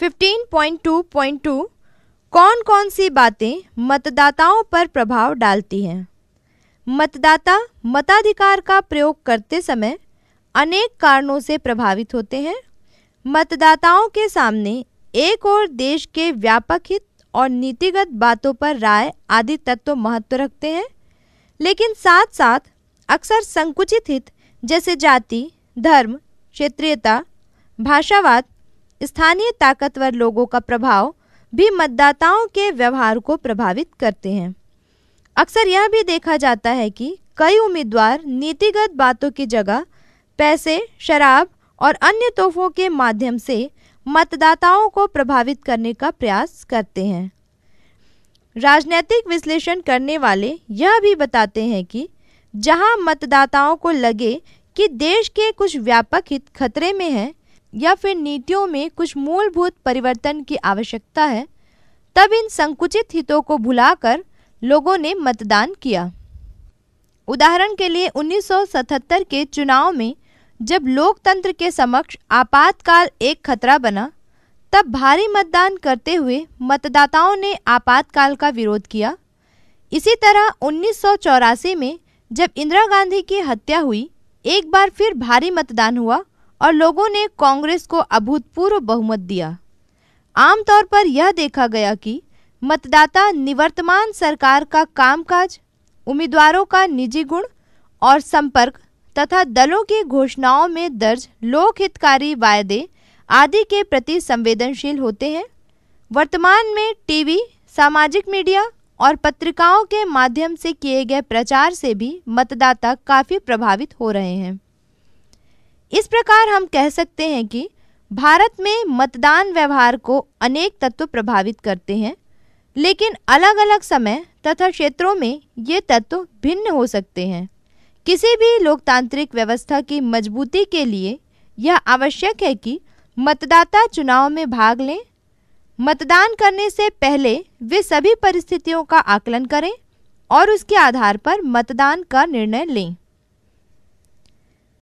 15.2.2 कौन कौन सी बातें मतदाताओं पर प्रभाव डालती हैं मतदाता मताधिकार का प्रयोग करते समय अनेक कारणों से प्रभावित होते हैं मतदाताओं के सामने एक और देश के व्यापक हित और नीतिगत बातों पर राय आदि तत्व महत्व रखते हैं लेकिन साथ साथ अक्सर संकुचित हित जैसे जाति धर्म क्षेत्रीयता भाषावाद स्थानीय ताकतवर लोगों का प्रभाव भी मतदाताओं के व्यवहार को प्रभावित करते हैं अक्सर यह भी देखा जाता है कि कई उम्मीदवार नीतिगत बातों की जगह पैसे शराब और अन्य तोहफों के माध्यम से मतदाताओं को प्रभावित करने का प्रयास करते हैं राजनैतिक विश्लेषण करने वाले यह भी बताते हैं कि जहां मतदाताओं को लगे कि देश के कुछ व्यापक हित खतरे में हैं या फिर नीतियों में कुछ मूलभूत परिवर्तन की आवश्यकता है तब इन संकुचित हितों को भुलाकर लोगों ने मतदान किया उदाहरण के लिए 1977 के चुनाव में जब लोकतंत्र के समक्ष आपातकाल एक खतरा बना तब भारी मतदान करते हुए मतदाताओं ने आपातकाल का विरोध किया इसी तरह उन्नीस में जब इंदिरा गांधी की हत्या हुई एक बार फिर भारी मतदान हुआ और लोगों ने कांग्रेस को अभूतपूर्व बहुमत दिया आमतौर पर यह देखा गया कि मतदाता निवर्तमान सरकार का कामकाज उम्मीदवारों का निजी गुण और संपर्क तथा दलों की घोषणाओं में दर्ज लोकहितकारी वायदे आदि के प्रति संवेदनशील होते हैं वर्तमान में टीवी सामाजिक मीडिया और पत्रिकाओं के माध्यम से किए गए प्रचार से भी मतदाता काफ़ी प्रभावित हो रहे हैं इस प्रकार हम कह सकते हैं कि भारत में मतदान व्यवहार को अनेक तत्व प्रभावित करते हैं लेकिन अलग अलग समय तथा क्षेत्रों में ये तत्व भिन्न हो सकते हैं किसी भी लोकतांत्रिक व्यवस्था की मजबूती के लिए यह आवश्यक है कि मतदाता चुनाव में भाग लें मतदान करने से पहले वे सभी परिस्थितियों का आकलन करें और उसके आधार पर मतदान का निर्णय लें